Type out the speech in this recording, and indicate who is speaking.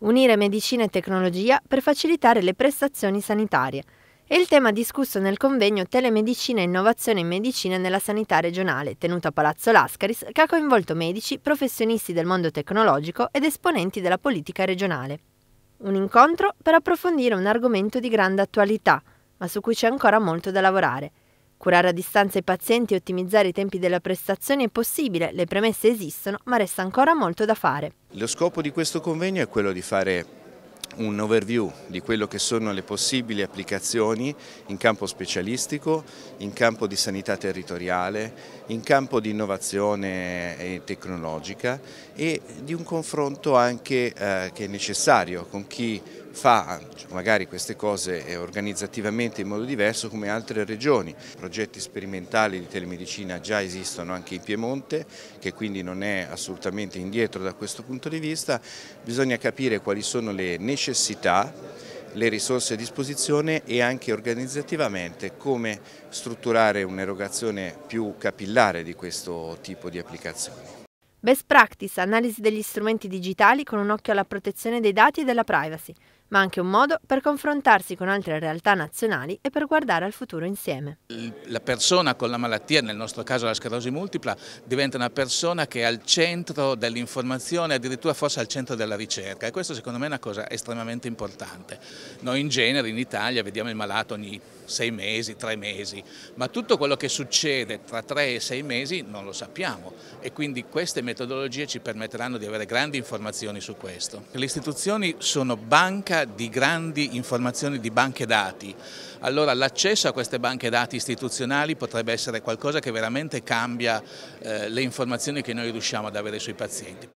Speaker 1: unire medicina e tecnologia per facilitare le prestazioni sanitarie. È il tema discusso nel convegno Telemedicina e innovazione in medicina nella sanità regionale, tenuto a Palazzo Lascaris, che ha coinvolto medici, professionisti del mondo tecnologico ed esponenti della politica regionale. Un incontro per approfondire un argomento di grande attualità, ma su cui c'è ancora molto da lavorare, Curare a distanza i pazienti e ottimizzare i tempi della prestazione è possibile, le premesse esistono, ma resta ancora molto da fare.
Speaker 2: Lo scopo di questo convegno è quello di fare un overview di quello che sono le possibili applicazioni in campo specialistico, in campo di sanità territoriale, in campo di innovazione tecnologica e di un confronto anche eh, che è necessario con chi fa cioè, magari queste cose eh, organizzativamente in modo diverso come altre regioni. Progetti sperimentali di telemedicina già esistono anche in Piemonte, che quindi non è assolutamente indietro da questo punto di vista. Bisogna capire quali sono le necessità, le risorse a disposizione e anche organizzativamente come strutturare un'erogazione più capillare di questo tipo di applicazioni.
Speaker 1: Best practice, analisi degli strumenti digitali con un occhio alla protezione dei dati e della privacy, ma anche un modo per confrontarsi con altre realtà nazionali e per guardare al futuro insieme.
Speaker 3: La persona con la malattia, nel nostro caso la sclerosi multipla, diventa una persona che è al centro dell'informazione, addirittura forse al centro della ricerca e questo secondo me è una cosa estremamente importante. Noi in genere in Italia vediamo il malato ogni sei mesi, tre mesi, ma tutto quello che succede tra tre e sei mesi non lo sappiamo e quindi queste metodologie ci permetteranno di avere grandi informazioni su questo. Le istituzioni sono banca di grandi informazioni di banche dati, allora l'accesso a queste banche dati istituzionali potrebbe essere qualcosa che veramente cambia eh, le informazioni che noi riusciamo ad avere sui pazienti.